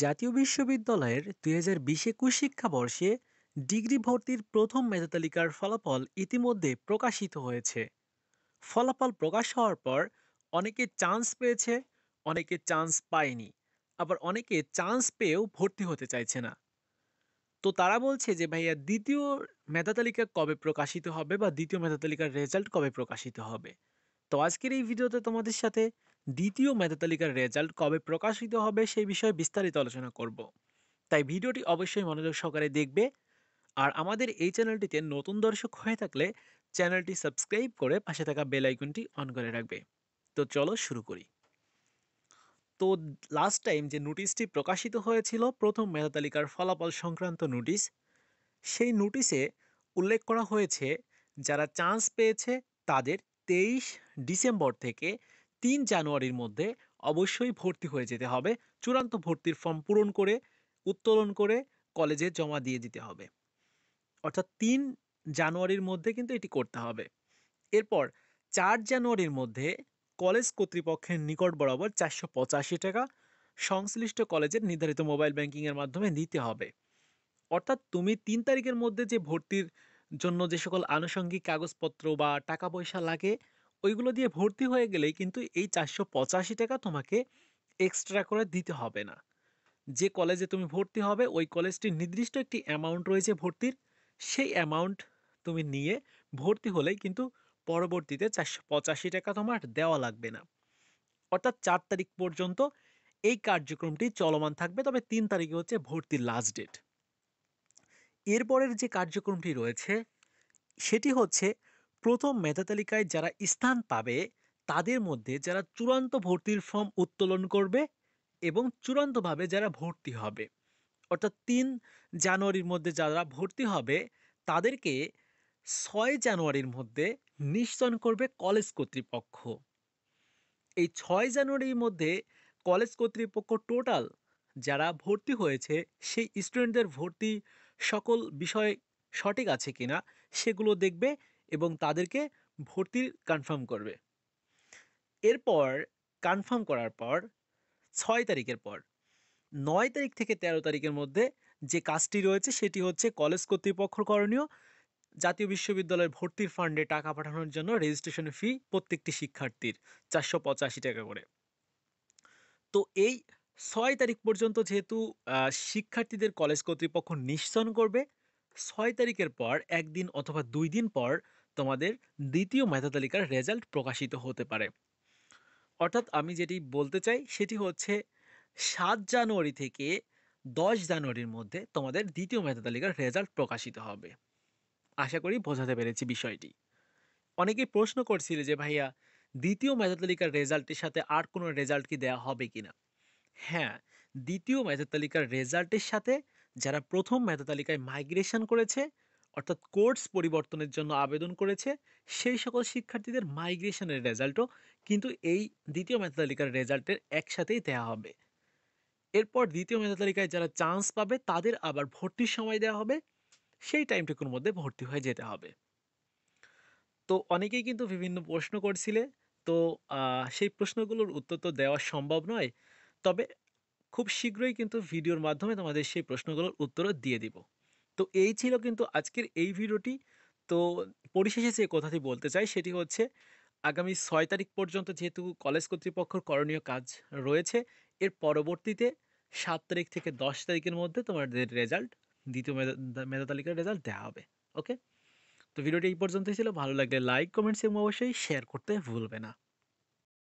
জাতীয় বিশ্ববিদ্যালয়ের দুই হাজার বিশ একুশ শিক্ষাবর্ষে ডিগ্রি ভর্তির প্রথম মেধাতালিকার ফলাফল ইতিমধ্যে প্রকাশিত হয়েছে ফলাফল প্রকাশ হওয়ার পর অনেকে চান্স পেয়েছে অনেকে চান্স পায়নি আবার অনেকে চান্স পেয়েও ভর্তি হতে চাইছে না তো তারা বলছে যে ভাইয়া দ্বিতীয় মেধাতালিকা কবে প্রকাশিত হবে বা দ্বিতীয় মেধাতালিকার রেজাল্ট কবে প্রকাশিত হবে তো আজকের এই ভিডিওতে তোমাদের সাথে দ্বিতীয় মেধাতালিকার রেজাল্ট কবে প্রকাশিত হবে সেই বিষয়ে বিস্তারিত আলোচনা করব তাই ভিডিওটি অবশ্যই মনোযোগ সহকারে দেখবে আর আমাদের এই চ্যানেলটিতে নতুন দর্শক হয়ে থাকলে চ্যানেলটি সাবস্ক্রাইব করে পাশে থাকা বেল আইকনটি অন করে রাখবে তো চলো শুরু করি তো লাস্ট টাইম যে নোটিশটি প্রকাশিত হয়েছিল প্রথম মেধাতালিকার ফলাফল সংক্রান্ত নোটিশ সেই নোটিশে উল্লেখ করা হয়েছে যারা চান্স পেয়েছে তাদের তেইশ ডিসেম্বর থেকে তিন জানুয়ারির মধ্যে অবশ্যই ভর্তি হয়ে যেতে হবে চূড়ান্ত ভর্তির ফর্ম পূরণ করে উত্তোলন করে কলেজে জমা দিয়ে দিতে হবে অর্থাৎ তিন জানুয়ারির মধ্যে কিন্তু এটি করতে হবে এরপর চার জানুয়ারির মধ্যে কলেজ কর্তৃপক্ষের নিকট বরাবর চারশো পঁচাশি টাকা সংশ্লিষ্ট কলেজের নির্ধারিত মোবাইল ব্যাংকিংয়ের মাধ্যমে দিতে হবে অর্থাৎ তুমি তিন তারিখের মধ্যে যে ভর্তির জন্য যে সকল আনুষঙ্গিক কাগজপত্র বা টাকা পয়সা লাগে ওইগুলো দিয়ে ভর্তি হয়ে গেলেই কিন্তু এই চারশো পঁচাশি টাকা তোমাকে এক্সট্রা করে দিতে হবে না যে কলেজে তুমি ভর্তি হবে ওই কলেজটির নির্দিষ্ট একটি অ্যামাউন্ট রয়েছে ভর্তির সেই অ্যামাউন্ট তুমি নিয়ে ভর্তি হলেই কিন্তু পরবর্তীতে চারশো পঁচাশি টাকা তোমার দেওয়া লাগবে না অর্থাৎ চার তারিখ পর্যন্ত এই কার্যক্রমটি চলমান থাকবে তবে তিন তারিখে হচ্ছে ভর্তির লাস্ট ডেট এরপরের যে কার্যক্রমটি রয়েছে সেটি হচ্ছে প্রথম মেধা তালিকায় যারা স্থান পাবে তাদের মধ্যে যারা চূড়ান্ত ভর্তির ফর্ম উত্তোলন করবে এবং চূড়ান্তভাবে যারা ভর্তি হবে অর্থাৎ তিন জানুয়ারির মধ্যে যারা ভর্তি হবে তাদেরকে ছয় জানুয়ারির মধ্যে নিশ্চয়ন করবে কলেজ কর্তৃপক্ষ এই ছয় জানুয়ারির মধ্যে কলেজ কর্তৃপক্ষ টোটাল যারা ভর্তি হয়েছে সেই স্টুডেন্টদের ভর্তি সকল বিষয় সঠিক আছে কিনা সেগুলো দেখবে এবং তাদেরকে ভর্তি কনফার্ম করবে এরপর কনফার্ম করার পর ছয় তারিখের পর নয় তারিখ থেকে ১৩ তারিখের মধ্যে যে কাজটি রয়েছে সেটি হচ্ছে কলেজ কর্তৃপক্ষ করণীয় জাতীয় বিশ্ববিদ্যালয়ের ভর্তির ফান্ডে টাকা পাঠানোর জন্য রেজিস্ট্রেশন ফি প্রত্যেকটি শিক্ষার্থীর চারশো পঁচাশি টাকা করে তো এই ছয় তারিখ পর্যন্ত যেহেতু শিক্ষার্থীদের কলেজ কর্তৃপক্ষ নিশ্চয়ন করবে ছয় তারিখের পর একদিন অথবা দুই দিন পর তোমাদের দ্বিতীয় মেধা তালিকার রেজাল্ট প্রকাশিত হতে পারে অর্থাৎ আমি যেটি বলতে চাই সেটি হচ্ছে সাত জানুয়ারি থেকে দশ জানুয়ারির মধ্যে তোমাদের দ্বিতীয় মেধা তালিকার রেজাল্ট প্রকাশিত হবে আশা করি বোঝাতে পেরেছি বিষয়টি অনেকেই প্রশ্ন করছিল যে ভাইয়া দ্বিতীয় মেধা তালিকার রেজাল্টের সাথে আর কোনো রেজাল্ট কি দেওয়া হবে কি না হ্যাঁ দ্বিতীয় মেধা তালিকার রেজাল্টের সাথে যারা প্রথম মেধা তালিকায় মাইগ্রেশন করেছে অর্থাৎ কোর্স পরিবর্তনের জন্য আবেদন করেছে সেই সকল শিক্ষার্থীদের মাইগ্রেশনের রেজাল্টও কিন্তু এই দ্বিতীয় মেধা তালিকার রেজাল্টের একসাথেই দেওয়া হবে এরপর দ্বিতীয় মেধা তালিকায় যারা চান্স পাবে তাদের আবার ভর্তির সময় দেওয়া হবে সেই টাইমটুকুর মধ্যে ভর্তি হয়ে যেতে হবে তো অনেকেই কিন্তু বিভিন্ন প্রশ্ন করছিলে তো সেই প্রশ্নগুলোর উত্তর তো দেওয়া সম্ভব নয় তবে খুব শীঘ্রই কিন্তু ভিডিওর মাধ্যমে তোমাদের সেই প্রশ্নগুলোর উত্তরও দিয়ে দিব তো এই ছিল কিন্তু আজকের এই ভিডিওটি তো পরিশেষে যে কথাটি বলতে চাই সেটি হচ্ছে আগামী ছয় তারিখ পর্যন্ত যেহেতু কলেজ কর্তৃপক্ষের করণীয় কাজ রয়েছে এর পরবর্তীতে সাত তারিখ থেকে দশ তারিখের মধ্যে তোমাদের রেজাল্ট দ্বিতীয় মেধা তালিকার রেজাল্ট দেওয়া হবে ওকে তো ভিডিওটি এই পর্যন্তই ছিল ভালো লাগলে লাইক কমেন্টস এবং অবশ্যই শেয়ার করতে ভুলবে না